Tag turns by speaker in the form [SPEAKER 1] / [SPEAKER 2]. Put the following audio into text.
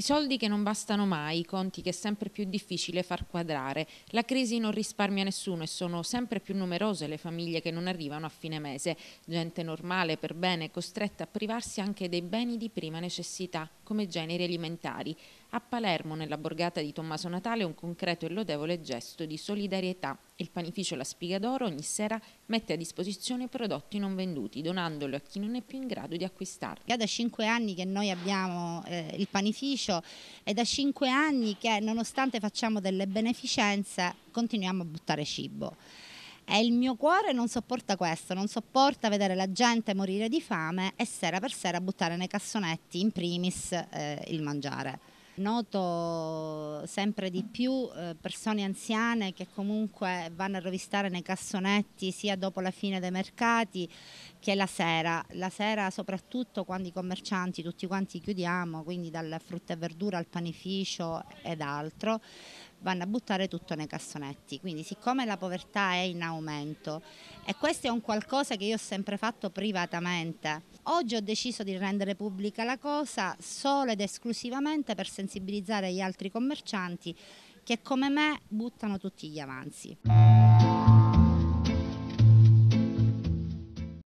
[SPEAKER 1] I soldi che non bastano mai, i conti che è sempre più difficile far quadrare. La crisi non risparmia nessuno e sono sempre più numerose le famiglie che non arrivano a fine mese. Gente normale, per bene, costretta a privarsi anche dei beni di prima necessità, come generi alimentari. A Palermo, nella borgata di Tommaso Natale, un concreto e lodevole gesto di solidarietà. Il panificio La Spiga d'Oro ogni sera mette a disposizione prodotti non venduti, donandoli a chi non è più in grado di acquistarli.
[SPEAKER 2] È da cinque anni che noi abbiamo eh, il panificio, è da cinque anni che nonostante facciamo delle beneficenze continuiamo a buttare cibo e il mio cuore non sopporta questo, non sopporta vedere la gente morire di fame e sera per sera buttare nei cassonetti in primis eh, il mangiare noto sempre di più eh, persone anziane che comunque vanno a rovistare nei cassonetti sia dopo la fine dei mercati che la sera, la sera soprattutto quando i commercianti tutti quanti chiudiamo, quindi dalla frutta e verdura al panificio ed altro, vanno a buttare tutto nei cassonetti. Quindi siccome la povertà è in aumento e questo è un qualcosa che io ho sempre fatto privatamente, oggi ho deciso di rendere pubblica la cosa solo ed esclusivamente per sensibilizzare gli altri commercianti che come me buttano tutti gli avanzi.